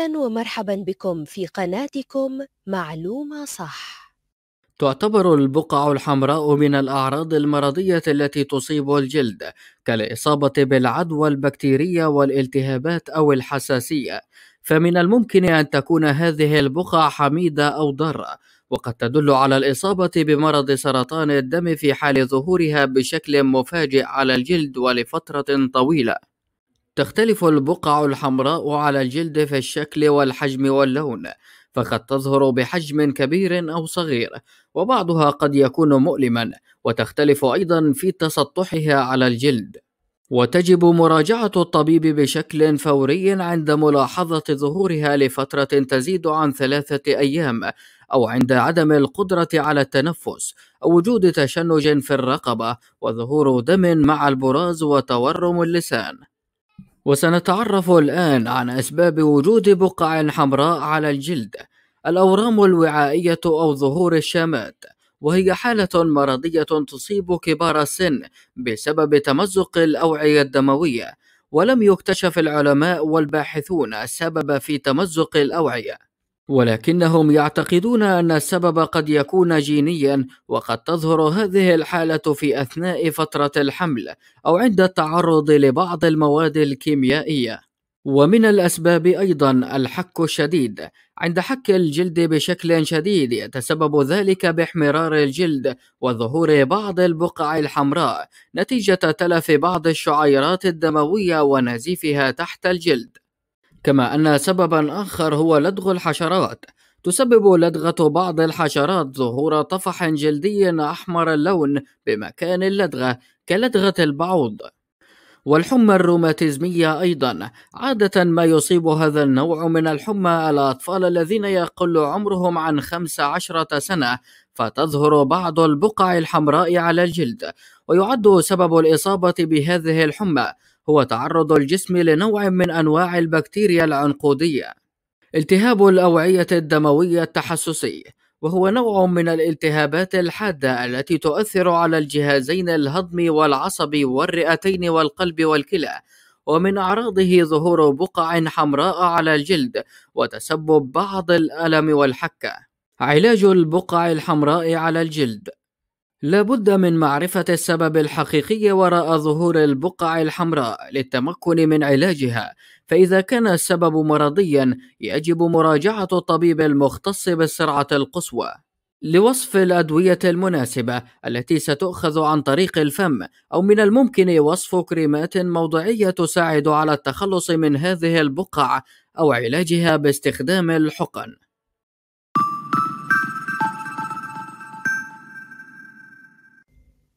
أهلا ومرحبا بكم في قناتكم معلومة صح. تعتبر البقع الحمراء من الأعراض المرضية التي تصيب الجلد كالإصابة بالعدوى البكتيرية والالتهابات أو الحساسية، فمن الممكن أن تكون هذه البقع حميدة أو ضارة، وقد تدل على الإصابة بمرض سرطان الدم في حال ظهورها بشكل مفاجئ على الجلد ولفترة طويلة. تختلف البقع الحمراء على الجلد في الشكل والحجم واللون فقد تظهر بحجم كبير أو صغير وبعضها قد يكون مؤلما وتختلف أيضا في تسطحها على الجلد وتجب مراجعة الطبيب بشكل فوري عند ملاحظة ظهورها لفترة تزيد عن ثلاثة أيام أو عند عدم القدرة على التنفس أو وجود تشنج في الرقبة وظهور دم مع البراز وتورم اللسان وسنتعرف الآن عن أسباب وجود بقع حمراء على الجلد الأورام الوعائية أو ظهور الشامات وهي حالة مرضية تصيب كبار السن بسبب تمزق الأوعية الدموية ولم يكتشف العلماء والباحثون السبب في تمزق الأوعية ولكنهم يعتقدون أن السبب قد يكون جينيا وقد تظهر هذه الحالة في أثناء فترة الحمل أو عند التعرض لبعض المواد الكيميائية ومن الأسباب أيضا الحك الشديد عند حك الجلد بشكل شديد يتسبب ذلك باحمرار الجلد وظهور بعض البقع الحمراء نتيجة تلف بعض الشعيرات الدموية ونزيفها تحت الجلد كما أن سببا آخر هو لدغ الحشرات تسبب لدغة بعض الحشرات ظهور طفح جلدي أحمر اللون بمكان اللدغة كلدغة البعوض والحمى الروماتيزمية أيضا عادة ما يصيب هذا النوع من الحمى الأطفال الذين يقل عمرهم عن 15 سنة فتظهر بعض البقع الحمراء على الجلد ويعد سبب الإصابة بهذه الحمى هو تعرض الجسم لنوع من أنواع البكتيريا العنقودية التهاب الأوعية الدموية التحسسي وهو نوع من الالتهابات الحادة التي تؤثر على الجهازين الهضمي والعصبي والرئتين والقلب والكلى ومن أعراضه ظهور بقع حمراء على الجلد وتسبب بعض الألم والحكة علاج البقع الحمراء على الجلد لابد من معرفة السبب الحقيقي وراء ظهور البقع الحمراء للتمكن من علاجها، فإذا كان السبب مرضيًا يجب مراجعة الطبيب المختص بالسرعة القصوى. لوصف الأدوية المناسبة التي ستؤخذ عن طريق الفم، أو من الممكن وصف كريمات موضعية تساعد على التخلص من هذه البقع أو علاجها باستخدام الحقن.